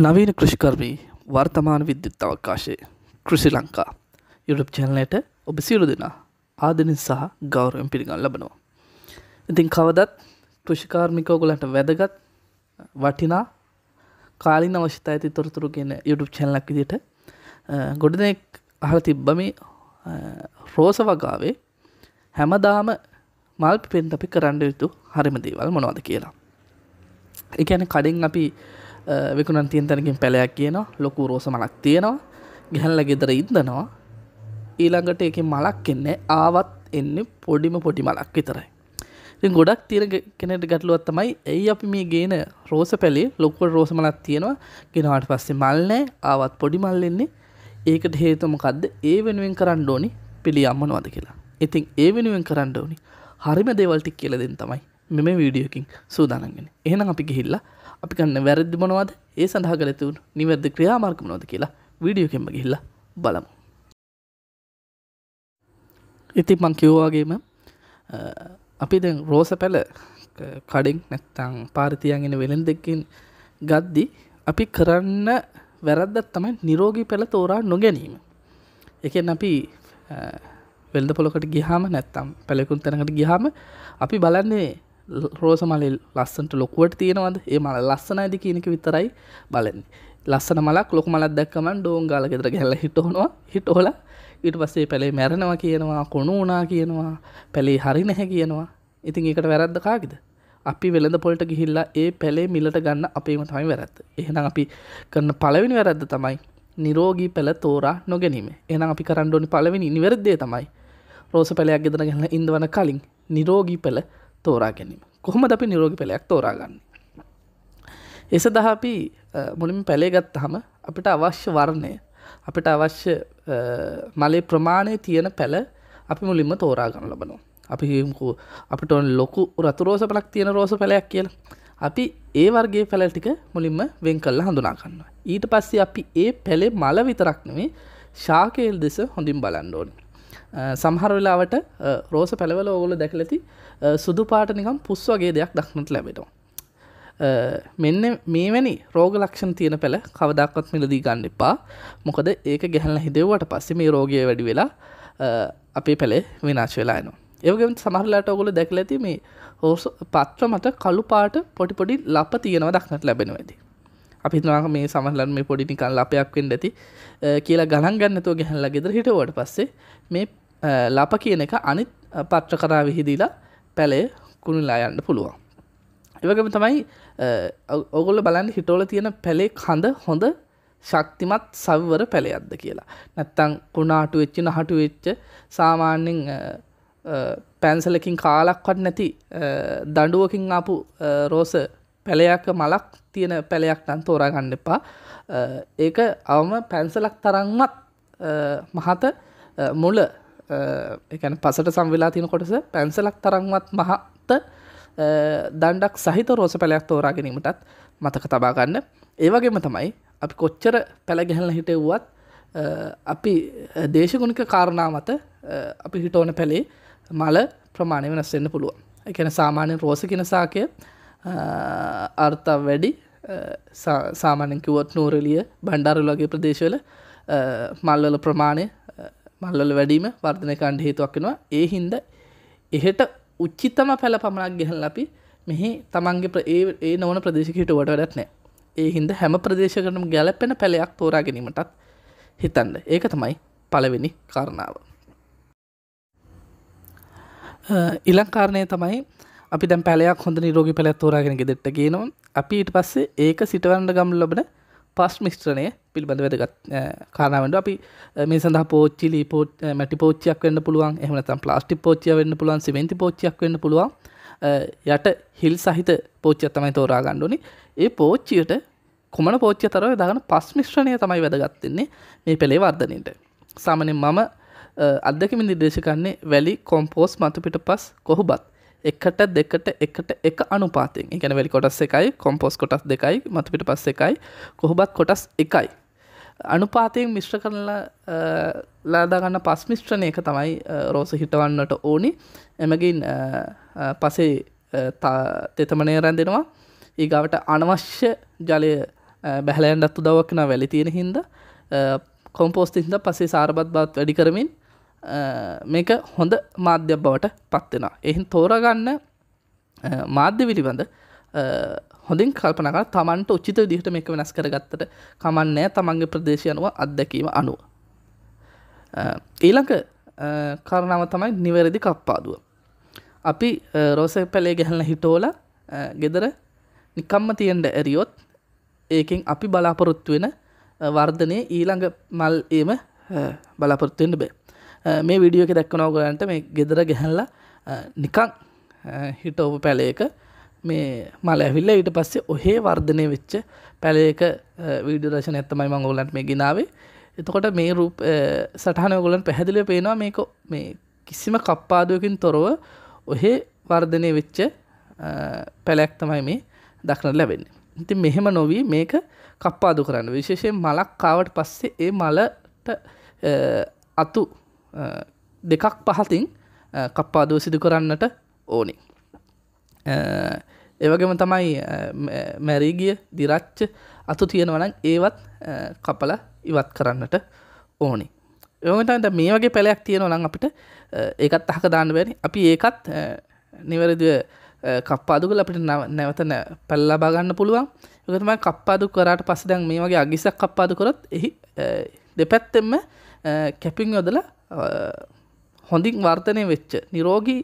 නවීන කෘෂිකර්මී වර්තමාන විද්‍යුත් අවකාශයේ කෘෂි ලංකා යුරප් චැනලයට ඔබ සියලු දෙනා ආදනින් සහ ගෞරයෙන් පිළිගන්න ලබනවා. ඉතින් කවදත් කෘෂිකාර්මිකෝගොලන්ට වැදගත් වටිනා කාලින අවශ්‍යතා ඇති තොරතුරු ගෙන යුටුප් චැනලක් විදිට ගොඩනෙක් අහල තිබ්බම රෝස වගාවේ හැමදාම මල් පෙන් අපි කරන්න යුතු හරිම දේවල් මොනවද කියලා. එකැන කඩින් අපි විකුණන් තියන් තැනකින් පැලයක් කියනවා ලොකු රෝස මලක් තියෙනවා ගැහැල්ල ගෙදර ඉදනවා ඊළඟට එක මලක් එන්නේ ආවත් එන්නේ පොඩිම පොඩි මලක් විතරයි ඉතින් ගොඩක් තියෙන කෙනෙට ගැටලුවත් තමයි ඇයි අපි මේ ගේන රෝස පැලේ ලොකුවට රෝස මලක් තියෙනවා ගෙනවාට පස්සේ මල් නෑ ආවත් පොඩි මල් එන්නේ ඒකට හේතුමකක්ද ඒ වෙනුවෙන් කරන්න ඕනි පිළි අම්මනවද කියලා ඉතින් ඒ වෙනුවෙන් කරන්න ඕනි හරිම දේවල්ටික් කියලදෙන් තමයි මෙම වීඩියෝකින් සූදානගෙන එහෙනම් අපි ගිහිල්ලා අපි කන්න වැරදි මොනවද ඒ සඳහා කළතුන් නිවැරදි ක්‍රියාමාර්ගම නොද කියලා වීඩියෝ කෙම්ම ගිහිල්ල බලමු ඉති මං කිව්වාගේම අපි දැන් රෝස පැල කඩෙන් නැත්තං පාරිතියන්ගෙන වෙළෙන් දෙකින් ගද්දි අපි කරන්න වැරද්දත් තමයි නිරෝගී පැළ තෝරා නොගැනීම එකෙන් අපි වෙල්ද පොලොකට ගිහාම නැත්තම් පැලකුන් තැනකට ගිහාම අපි බලන්නේ රෝස මලල් ලස්සන්ට ලොකුවට තියෙනවද ඒ මල ලස්සන ඇදි කියනක විතරයි බලන්නේ ලස්සන මලක් ලොක මලත් දැක්කමන් ඩෝන් ගාල ෙතර ගැල්ල හිටහොනවා හිටහොල ඉට පස්සේ පැළේ මැරණවා කියනවා කොනු වනා කියනවා පැළේ හරි නැහැ කියනවා ඉතින් ඒකට වැරද්ද කාගෙද අපි වෙළඳ පොලට ගිහිල්ලා ඒ පැළේ මිලට ගන්න අපේම තමයි වැරත් එහෙනම් අපි කරන්න පලවිනි වැරද්ද තමයි නිරෝගී පැළ තෝරා නොගැනීම එනම් අපි කරන්නඩෝනි පලවෙනි නිවැරද්දේ තමයි රෝස පැළයක් ගෙදර ගැන්න ඉඳවන කලින් නිරෝගී පැළ තෝරා ගැනීම කොහොමද අපි නිරෝගි පෙළයක් තෝරාගන්න එස දහපි මුලින් පැළේගත් හම අපිට අවශ්‍ය වර්ණය අපිට අවශ්‍ය මලේ ප්‍රමාණය තියෙන පැළ අපි මුලින්ම තෝරාගන්න ලබනවා අපි හිම්කු අපිට ඔන් ලොකු රතුරෝස පලක් තියෙන රෝස පැලයක් කියලා අපි ඒ වර්ගේ පැළ ටික මුලින්ම වෙන් කල්ලා හඳුනාගන්න ඊට පස්සේ අපි ඒ පැළේ මල විතරක්නවේ ශාකේල් දෙස හොඳින් බලන්න ඕනේ සම්හර වෙලාවට රෝස පැළවල ඕගොල දැකලති සුදු පාට නිකම් පුස් වගේ දෙයක් දක්නට ලැබෙනවා මෙන්න මේ වැනි රෝග ලක්ෂණ තියෙන පැළ කවදක්වත් මිලදී ගන්න එපා මොකද ඒක ගැහැල්ල හිදෙව්වට පස්සේ මේ රෝගය වැඩි වෙලා අපේ පැළේ විනාශ වෙලායනවා ඒවගේම සමහරලාට ඔගොල දැක ඇති මේ හෝස පත්‍ර මත කළු පාට පොටිපොඩි ලප තියෙනවා දක්නට ලැබෙන ඇති අපිත්නාක මේ සමහලන් මේ පොඩි නිකන් ලපයක් වෙන්න ඇති කියලා ගණන් ගන්නතුව ගැහැල්ල ගෙදර හිටවට පස්සේ මේ ලප කියන එක අනිත් පත්‍ර කරා විහිදීලා පැලේ කුණුලා යන්න පුළුවන්. එවගම තමයි ඔගොල බලන්න හිටෝල තියෙන පැලේ කඳ හොඳ ශක්තිමත් සවිවර පැළයක්ද කියලා. නැත්තං කුණාටු වෙච්චි නහටු වෙච්ච සාමාන්‍යෙන් පැන්සලකින් කාලක්වත් නැති දඩුවකින් ආපු රෝස පැළයක මලක් තියෙන පැළයක් නම් තෝරාගන්න එපා. ඒක අවම පැන්සලක් තරන්මත් මහත මුල එකන පසට සංවෙලා තියෙන කොටස පැන්සලක් තරන්වත් මහත්ත දණ්ඩක් සහිත රෝස පැලයක් තෝරා ගැනීමටත් මතක තබාගන්න ඒවගේම තමයි අපි කොච්චර පැළගැහැල හිටෙව්වත් අපි දේශගුණික කාරණා මත අපි හිටෝන පැළේ මල ප්‍රමාණය වෙනස්වෙන්න පුළුවන් එකන සාමාන්‍ය රෝස කෙනසාකය අර්ථ වැඩි සාමානෙන් කිවොත් නූරලිය බණ්ඩාරුලගේ ප්‍රදේශවල මල්වල ප්‍රමාණය මල්ලොල වැඩීම වර්ධනය කණ්ඩ හේතුවක්කෙනවා ඒ හින්ද එහෙට උච්චිත්තම පැල පමණක් ගැහල් අපි මෙහි තමන්ගේ ඒ නොවන ප්‍රදේශකට වට වැඩත් නෑ ඒ හින්ද හැම ප්‍රදේශකටම ගැලපෙන පැලයක් තෝරා ගැනීමටත් හිතන්න ඒක තමයි පළවෙනි කරණාව. ඉලංකාරණය තමයි අපි දැ පැලයක් හොඳ රෝගි පැලත් තෝරාගෙන ගෙදෙට්ට ගේනවා අපි ඊට පස්සේ ඒක සිටවන්ඩ ගම් ලබට පස් මිස්ත්‍රණය පිළිබඳ වැදගත් කාරාවට අපි මේ සඳහා පෝච්චිලි පෝට් මැටි පෝච්චයක් වෙන්න පුළුවන් එහමනතම් ප්ලාස්ටි පෝච්චය වෙන්න පුළුවන් සිමෙන්ති පෝච්චයක් වෙන්න පුළුවන් යට හිල් සහිත පෝච්චයක් තමයි තෝරා ගණ්ඩුනි ඒ පෝච්චියට කුමන පෝච්චය තරව දාගන පස් මිශ්‍රණය තමයි වැදගත්තින්නේ මේ පෙළේ වර්ධනයට සාමනෙන් මම අදකමින් නිර්දේශකන්නේ වැලි කොම්පෝස් මතුපිට පස් කොහු බත් එකට දෙකට එකට එක අනුපාතින් එකන වෙලි කොටස් එකයි කොම්පෝස් කොටස් දෙකයි මතුපිට පස් එකයි කොහොබත් කොටස් එකයි අනුපාතයෙන් මිශ්්‍ර කරලා ලාදාගන්න පස් මිශ්්‍රණයක තමයි රෝස හිටවන්නට ඕනි එමගින් පසේ තෙතමනය රැඳෙනවා ඒගාවට අනවශ්‍ය ජලය බැහලෑන්ඩත්තු දවක්න වැලි තියෙන හින්ද කොම්පෝස්තිහිද පසේ සාරබත් බත් වැඩි කරමින් මේක හොඳ මාධ්‍ය බවට පත්වෙනවා එහින් තෝරගන්න මාධ්‍ය පිළිබඳ හොඳින් කල්පනක තමන්ට උචිත දිහට මේක වෙනස් කරගත්තට කමන්නෑ තමන්ගේ ප්‍රදේශයනුව අත්දැකීම අනුව ඊළඟ කරණාව තමයි නිවැරදි කප්පාදුව අපි රෝසය පැලේ ගැහල්න හිටෝල ගෙදර නිකම්ම තියෙන්ට ඇරියොත් ඒකින් අපි බලාපොරොත්තු වෙන වර්ධනය ඊළඟ මල් ඒම බලාපොරොත්තුවෙන්ට බේ මේ විඩියෝ එක දැක්කනෝගලන්ට මේ ගෙදර ගැහැල්ල නිකං හිට ඔබ පැලයක මේ මල ඇවිල්ල ඊට පස්සේ ඔහේ වර්ධනය වෙච්ච පැලේක විඩියරශන ඇත්තමයි මංගෝලන්ට මේ ගෙනාවේ එතකොට මේ රූප සටහනයගොලන් පැහැදිලිව පේනවා මේක මේ කිසිම කප්පාදුවකින් තොරව ඔහේ වර්ධනය වෙච්ච පැලැක් තමයි මේ දක්නට ලැබෙන්නේ ඉති මෙහෙම නොවී මේක කප්පාදු කරන්න විශේෂයෙන් මලක් කාවට පස්සේ ඒ මලට අතු දෙකක් පහතින් කප්පාදෝ සිදු කරන්නට ඕනි ඒවගේම තමයි මැරීගිය දිරච්ච අතු තියෙනවනන් ඒවත් කපල ඉවත් කරන්නට ඕනි ඒමටට මේ වගේ පැලයක් තියෙනවනම් අපිට ඒකත් අහක දාන්න බැරි අපි ඒකත් නිවැරදි කප්පාදුකල අපිට නැවතන පැල්ලබාගන්න පුළුවන් එකතමයි කප්පාදු කරට පස්ස දැන් මේ වගේ අගිසක් කප්පාදු කරොත් එහි දෙපැත්තෙම කැපින් යොදල හොඳින් වර්තනය වෙච්ච නිරෝගී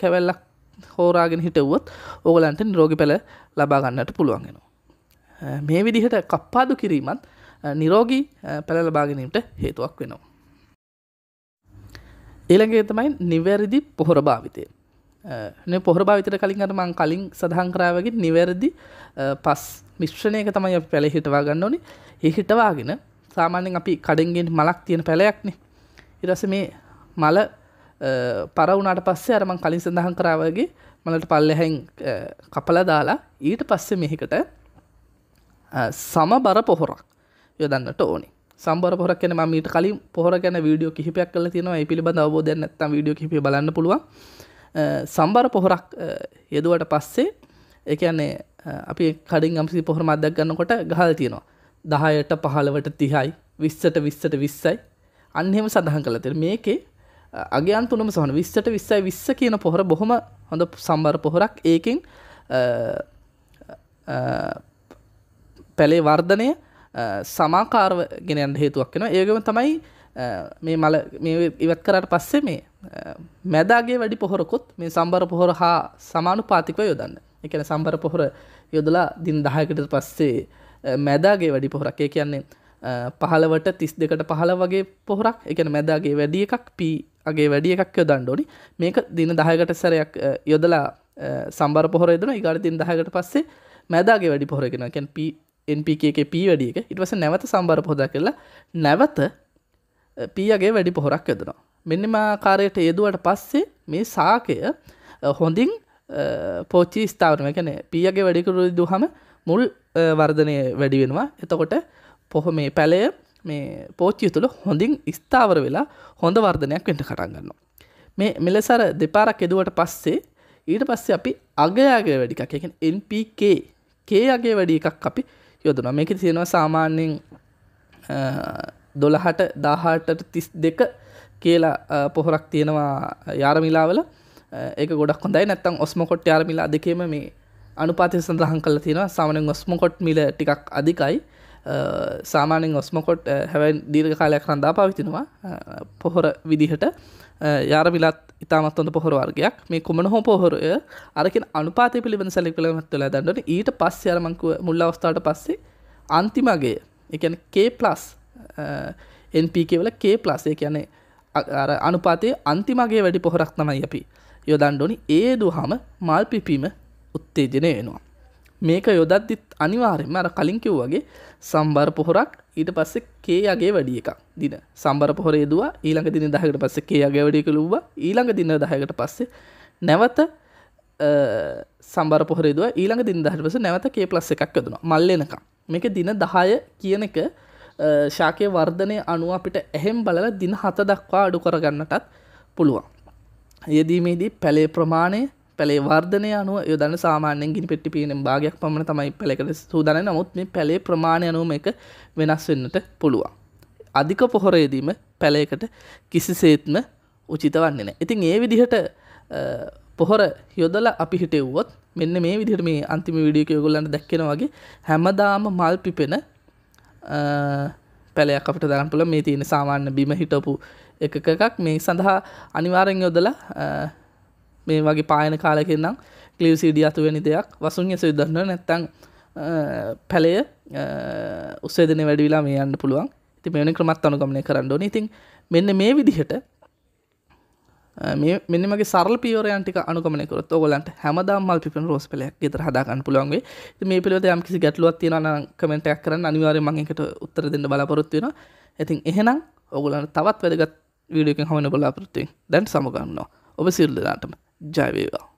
කැවැල්ලක් හෝරාගෙන හිටවුවත් ඕගලන්ට නිරෝගි පැළ ලබාගන්නට පුළුවන්ගෙනවා. මේ විදිහට කප්පාදු කිරීමත් නිරෝගී පැළ ලබාගැනීමට හේතුවක් වෙනවා. ඊළඟේ තමයි නිවැරදි පොහොර භාවිතය. පොහොර භාවිතයට කලින් අට මං කලින් සඳහන් කරාවගේ නිවැරදි පස් මිශ්‍රණයක තමයි අප පැළ හිටවා ගන්න ඕනි ඒ හිටවාගෙන සාමාන්‍යෙන් අපි කඩින්ගෙන් මලක් තියෙන පැලයක්නේ ඉරස මේ මල පරවුණට පස්සේ අරමං කලින් සඳහන් කරාවගේ මලට පල්ලෙහැන් කපල දාලා ඊට පස්සේ මෙහිකට සම බර පොහොරක් යොදන්නට ඕනි සම්බර පොරක් න මීට කලින් පොහර ගැන වීඩියෝ කිහිපයක් කල තියෙනවා පිළිබඳ අවබෝධ නැත්තම් වීඩියෝ කිහිප බලන්න පුළුවන් සම්බර පොහොරක් යෙදුවට පස්සේ එකන්නේ අපි කඩින් අම්සි පොහොර මදක් ගන්නකොට ගහල් තියෙනවා දහයට පහළවට තිහයි විස්සට විස්සට විස්සයි අන්හෙම සඳහන් කළතිර මේකේ අගයන් තුනම සහන විස්සට විස්සයි විස්ස කියන පොහොර බොහොම හොඳ සම්බර පොහොරක් ඒකින් පැළේ වර්ධනය සමාකාරව ගෙනයන් හේතුවක් වෙන ඒකම තමයි මේ මල ඉවත් කරට පස්සේ මේ මැදාගේ වැඩි පොහොරකුත් මේ සම්බර පොහොර හා සමානු පාතිකව යොදන්න එකන සම්බර පොහොර යොදලා දින් දහයකට පස්සේ මැදාගේ වැඩි පොහොරක් ඒ කියන්නේ පහලවට තිස් දෙකට පහල වගේ පොහොරක් එකන මැදාගේ වැඩිය එකක් පී අගේ වැඩිය එකක් යොදන්ඩෝනි මේක දින දහයකට සැරයක් යොදලා සම්බර පොහොරදන ඉගට දින් දහකට පස්සේ මැදාගේ වැඩි පොහොරගෙන කැන් පපක පී වැඩිය එක ඉටවස නැවත සම්බර පොහොද කරලා නැවත පීගේ වැඩි පොහොරක් යදනවා මෙන්නම කාරයට යෙදුවට පස්සේ මේ සාකය හොඳින් පෝචි ස්ථාවරම කැන පියගේ වැඩිකරු දුහම මුල් වර්ධනය වැඩි වෙනවා එතකොට පොහො මේ පැලය මේ පෝච්චිය තුළ හොඳින් ස්ථාවර වෙලා හොඳ වර්ධනයක් වෙන්ට කටන්ගන්න. මේ මෙලෙසර දෙපාරක් එදුවට පස්සේ ඊට පස්සේ අපි අගයාගේ වැඩිකක් එක NPK කේ අගේ වැඩි එකක් අපි යොදනවා මේක තියෙනවා සාමාන්‍යෙන් දොළහට දාහටට තිස් දෙක කියලා පොහොරක් තියෙනවා යාරමිලාවල ඒක ගොඩක් හොඳයි නැත්තම් ඔස්මකොට යාරමිලා දෙකේම මේ අනුපාතිය සඳහන් කල තියෙන සාමනෙන් ඔස්මකොට් මිල ටිකක් අධිකයි සාමානෙන් ඔස්මකොට් හැවැයි දීර්ඝ කාලයක් රඳා පවිතිනවා පොහොර විදිහට යාර මිලත් ඉතාමත්ොඳ පොහොර වර්ගයක් මේ කුමන හෝ පොහොරය අරකින් අනුපාතය පිළිබඳ සැලිකලමත් වෙලා දන්නට ඊට පස් යරමංකුව මුල්ල අවස්ථාට පස්සේ අන්තිමගේ එකන කේපලස් එන්පකවල කේපලස්ය කියන්නේ අනුපාතය අන්තිමගේ වැඩි පොහොරක් තමයි අපි යොදන්ඩොනි ඒ දුහම මල් පිපීම උත්තේජනය වෙනවා. මේක යොදද්දිත් අනිවාරෙන්ම අර කලින් කිව් වගේ සම්බර පොහොරක් ඊට පස්සේ කේ අගේ වැඩිය එකක් දින සම්බර පොහොරේදවා ඊළඟ දින දහකට පස්සේ කේ අගේ වැඩියක ලුව ඊළඟ දින දහකට පස්සේ නැවත සම්බර පොහරේදුව ඊළඟ දින දහට පස නැවත කේ ප්ලස් එකක් දන මල්ලනක මේක දින දහය කියන එක ශාකය වර්ධනය අනුව අපිට ඇහෙම් බලල දින හත දක්වා අඩු කරගන්නටත් පුළුවන්. යෙදීමේදී පැළේ ප්‍රමාණය පැළේ වර්ධනය අනුව යොදන සාමාන්‍යෙන් ගිනි පෙටි පීනම් භාගයක් පමණ තමයි පැළකට සූදන නමුත් මේ පැළේ ප්‍රමාණය අනුවම එක වෙනස් වෙන්නට පුළුවන්. අධික පොහොරේදීම පැළයකට කිසිසේත්ම උචිත වන්නේ නෑ. ඉතින් ඒ විදිහට පොහොර යොදල අපි හිටෙව්වොත් මෙන්න මේ විදිහට මේ අන්තිම විඩියක යොගොල්ලන්න දැක්කෙන වගේ හැමදාම මල් පිපෙන පැලයක් අපට දරන් පුළ මේ තියෙන සාමාන්‍ය බිම හිටපු එකකක් මේ සඳහා අනිවාරෙන් යොදලා මේ වගේ පායන කාලකෙන්නම් කලිව් සිඩිය අතුවැනි දෙයක් වසුන් සුදරන නැත්තං පැලය උස්සේදන වැඩිලා මේ අන්න පුළුවන් ති මෙනි ක්‍රමත් අනුගමනය කරන්න නීතින් මෙන්න මේ විදිහට මෙන්න මගේ සරල පියවරයන්ටික අනුකමනකරත් ඔගලන්ට හැමදාම්මල් පිපන රෝස් පලයක් ගෙතර හදාගන්න පුළුවන්ගේ මේ පිළිවත යම් කිසි ගැටලුවත් තියෙන කමෙන්ටයක් කරන්න අනිවාරය මගේකට උත්තර දෙන්න බලාපොරොත්තුවෙන ඇතින් එහෙනම් ඔගලන්න තවත් වැදගත් වීඩියකින් හමන බලාපොරොත්තුවෙන් දැන් සමගන්නවා ඔබ සිල්ලදාටම ya he